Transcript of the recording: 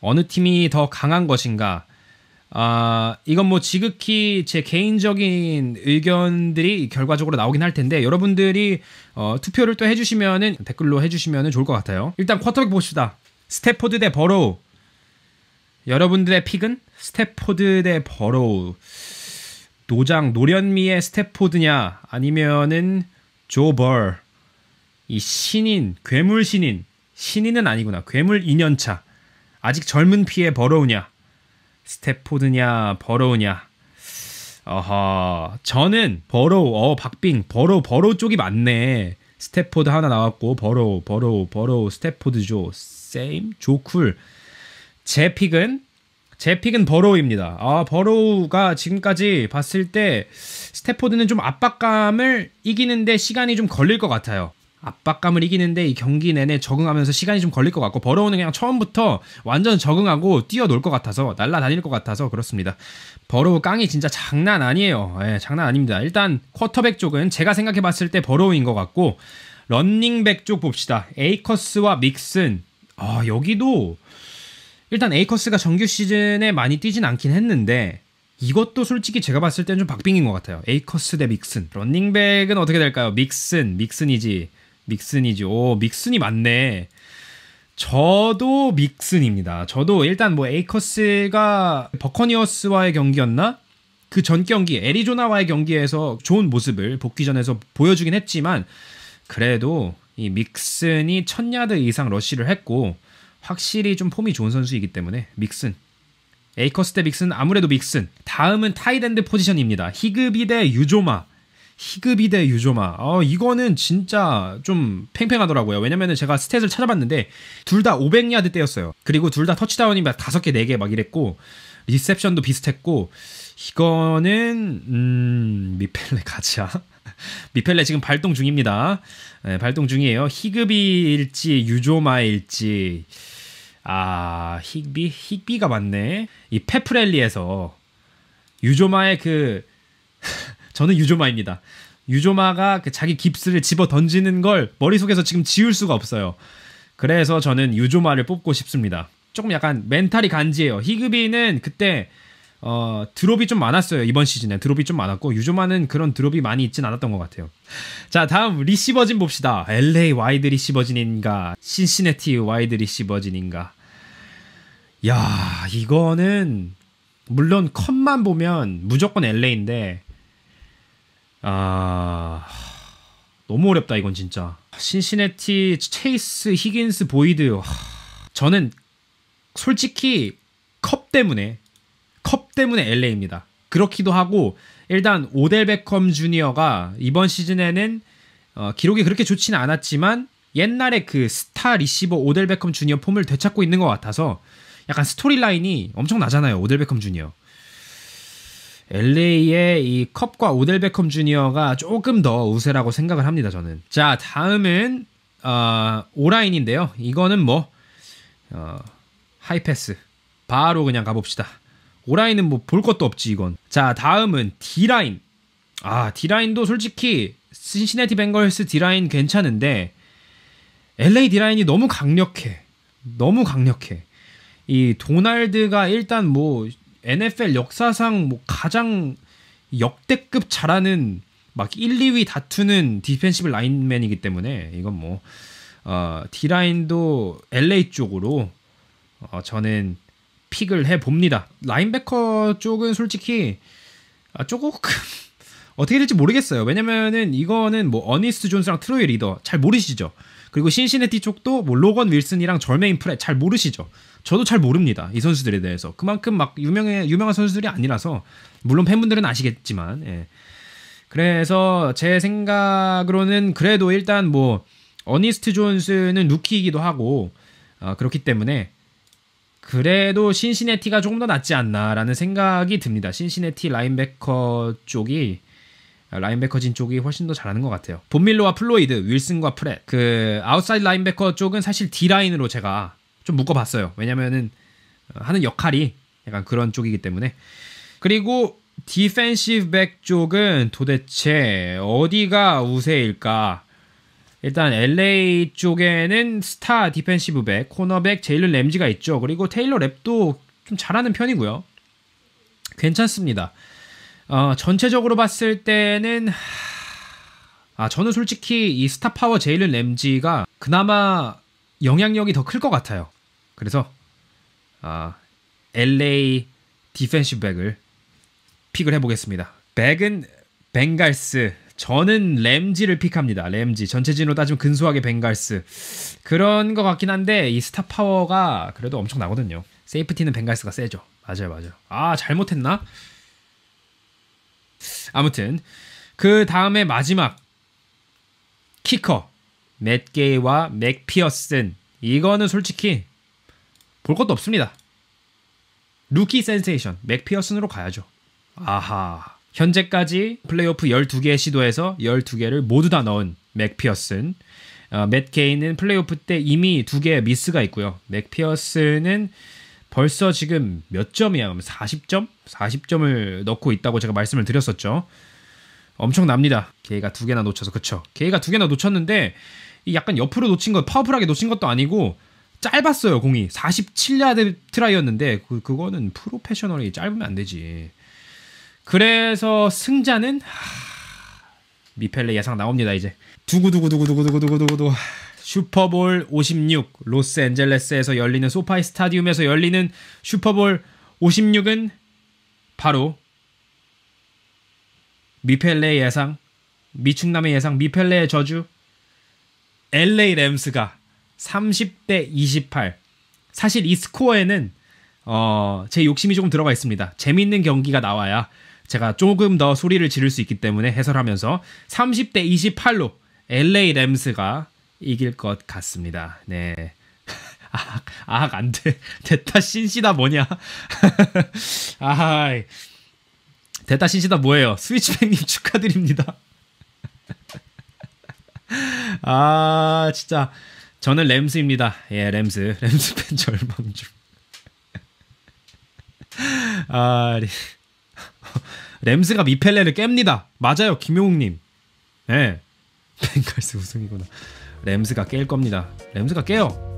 어느 팀이 더 강한 것인가 아, 이건 뭐 지극히 제 개인적인 의견들이 결과적으로 나오긴 할 텐데 여러분들이 어, 투표를 또 해주시면은 댓글로 해주시면은 좋을 것 같아요. 일단 쿼터백 봅시다. 스태포드 대 버로우. 여러분들의 픽은 스태포드 대 버로우. 노장 노련미의 스태포드냐 아니면은 조벌 이 신인 괴물 신인 신인은 아니구나 괴물 2년차 아직 젊은 피에 버러우냐? 스태포드냐 버러우냐? 어허 저는 버로우 어 박빙 버로우 버로우 쪽이 맞네 스태포드 하나 나왔고 버로우 버로우 버로우 스태포드 죠 세임 조쿨 제 픽은 제 픽은 버로우입니다 아 버로우가 지금까지 봤을 때 스태포드는 좀 압박감을 이기는데 시간이 좀 걸릴 것 같아요 압박감을 이기는데 이 경기 내내 적응하면서 시간이 좀 걸릴 것 같고 버러우는 그냥 처음부터 완전 적응하고 뛰어놀 것 같아서 날라다닐 것 같아서 그렇습니다. 버러우 깡이 진짜 장난 아니에요. 예, 장난 아닙니다. 일단 쿼터백 쪽은 제가 생각해 봤을 때 버러우인 것 같고 런닝백 쪽 봅시다. 에이커스와 믹슨 아 여기도 일단 에이커스가 정규 시즌에 많이 뛰진 않긴 했는데 이것도 솔직히 제가 봤을 때는 좀 박빙인 것 같아요. 에이커스 대 믹슨. 런닝백은 어떻게 될까요? 믹슨, 믹슨이지. 믹슨이죠 오, 믹슨이 맞네. 저도 믹슨입니다. 저도 일단 뭐 에이커스가 버커니어스와의 경기였나? 그 전 경기 애리조나와의 경기에서 좋은 모습을 복귀전에서 보여주긴 했지만 그래도 이 믹슨이 천 야드 이상 러쉬를 했고 확실히 좀 폼이 좋은 선수이기 때문에 믹슨 에이커스 대 믹슨 아무래도 믹슨 다음은 타이랜드 포지션입니다. 히그비 대 유조마 히그비데 유조마. 어, 이거는 진짜 좀 팽팽하더라고요. 왜냐면은 제가 스탯을 찾아봤는데 둘 다 500야드 때였어요. 그리고 둘 다 터치다운이 막 다섯 개네 개 막 이랬고 리셉션도 비슷했고 이거는 음, 미펠레 가자. 미펠레 지금 발동 중입니다. 네, 발동 중이에요. 히그비일지 유조마일지 아 히그비 히비가 맞네. 이 페프렐리에서 유조마의 그 저는 유조마입니다. 유조마가 그 자기 깁스를 집어 던지는 걸 머릿속에서 지금 지울 수가 없어요. 그래서 저는 유조마를 뽑고 싶습니다. 조금 약간 멘탈이 간지해요. 히그비는 그때 어, 드롭이 좀 많았어요. 이번 시즌에 드롭이 좀 많았고 유조마는 그런 드롭이 많이 있진 않았던 것 같아요. 자 다음 리시버진 봅시다. LA 와이드 리시버진인가 신시네티 와이드 리시버진인가 야 이거는 물론 컷만 보면 무조건 LA인데 아 너무 어렵다 이건 진짜. 신시내티 체이스 히긴스 보이드요. 저는 솔직히 컵 때문에 컵 때문에 LA입니다. 그렇기도 하고 일단 오델 베컴 주니어가 이번 시즌에는 어, 기록이 그렇게 좋지는 않았지만 옛날에 그 스타 리시버 오델 베컴 주니어 폼을 되찾고 있는 것 같아서 약간 스토리라인이 엄청 나잖아요 오델 베컴 주니어 LA의 이 컵과 오델 베컴 주니어가 조금 더 우세라고 생각을 합니다. 저는. 자, 다음은 어, 오라인인데요. 이거는 뭐 어, 하이패스 바로 그냥 가봅시다. 오라인은 뭐 볼 것도 없지 이건. 자, 다음은 D라인. 아, D라인도 솔직히 신시내티 벵걸스 D라인 괜찮은데 LA D라인이 너무 강력해. 너무 강력해. 이 도날드가 일단 뭐 NFL 역사상 뭐 가장 역대급 잘하는 막 1, 2위 다투는 디펜시브 라인맨이기 때문에 이건 뭐 어, 디라인도 LA 쪽으로 어, 저는 픽을 해 봅니다. 라인베커 쪽은 솔직히 아, 조금 어떻게 될지 모르겠어요. 왜냐면은 이거는 뭐 어니스트 존스랑 트로이 리더 잘 모르시죠. 그리고 신시네티 쪽도 뭐 로건 윌슨이랑 절메인 프레 잘 모르시죠? 저도 잘 모릅니다. 이 선수들에 대해서. 그만큼 막 유명해, 유명한 선수들이 아니라서, 물론 팬분들은 아시겠지만, 예. 그래서 제 생각으로는 그래도 일단 뭐, 어니스트 존스는 루키이기도 하고, 어, 그렇기 때문에, 그래도 신시네티가 조금 더 낫지 않나라는 생각이 듭니다. 신시네티 라인베커 쪽이, 라인베커진 쪽이 훨씬 더 잘하는 것 같아요. 본밀로와 플로이드, 윌슨과 프렛. 그 아웃사이드 라인베커 쪽은 사실 D 라인으로 제가 좀 묶어봤어요. 왜냐면은 어, 하는 역할이 약간 그런 쪽이기 때문에. 그리고 디펜시브 백 쪽은 도대체 어디가 우세일까? 일단 LA 쪽에는 스타 디펜시브 백, 코너백 제일런 램지가 있죠. 그리고 테일러 랩도 좀 잘하는 편이고요. 괜찮습니다. 어, 전체적으로 봤을 때는 아 저는 솔직히 이 스타 파워 제일은 램지가 그나마 영향력이 더 클 것 같아요. 그래서 아 LA 디펜시 백을 픽을 해보겠습니다. 백은 벵갈스. 저는 램지를 픽합니다. 램지. 전체진으로 따지면 근소하게 벵갈스. 그런 것 같긴 한데 이 스타 파워가 그래도 엄청 나거든요. 세이프티는 벵갈스가 세죠. 맞아요, 맞아요. 아 잘못했나? 아무튼 그 다음에 마지막 키커 맷게이와 맥피어슨 이거는 솔직히 볼 것도 없습니다. 루키 센세이션 맥피어슨으로 가야죠. 아하. 현재까지 플레이오프 12개 시도에서 12개를 모두 다 넣은 맥피어슨. 어, 맷 게이는 플레이오프 때 이미 2 개의 미스가 있고요. 맥피어슨은 벌써 지금 몇 점이야? 40점? 40점을 넣고 있다고 제가 말씀을 드렸었죠. 엄청납니다. 개가 두 개나 놓쳐서 그쵸? 개가 두 개나 놓쳤는데 약간 옆으로 놓친 것, 파워풀하게 놓친 것도 아니고 짧았어요 공이 47야드 트라이였는데 그, 그거는 프로페셔널이 짧으면 안 되지. 그래서 승자는 하... 미펠레 예상 나옵니다 이제 두구 두구두구두구두구두구두구두구 슈퍼볼 56 로스앤젤레스에서 열리는 소파이 스타디움에서 열리는 슈퍼볼 56은 바로 미펠레의 예상, 미충남의 예상, 미펠레의 저주 LA 램스가 30대 28. 사실 이 스코어에는 어, 제 욕심이 조금 들어가 있습니다. 재밌는 경기가 나와야 제가 조금 더 소리를 지를 수 있기 때문에 해설하면서 30대 28로 LA 램스가 이길 것 같습니다. 네. 아, 아, 안 돼. 데타 신시다 뭐냐? 아, 데타 신시다 뭐예요? 스위치백님 축하드립니다. 아, 진짜. 저는 램스입니다. 예, 램스. 램스 팬 절망 중. 아, 램스가 미펠레를 깹니다. 맞아요, 김용욱님. 예. 네. 벵갈스 우승이구나. 램스가 깰 겁니다. 램스가 깨요.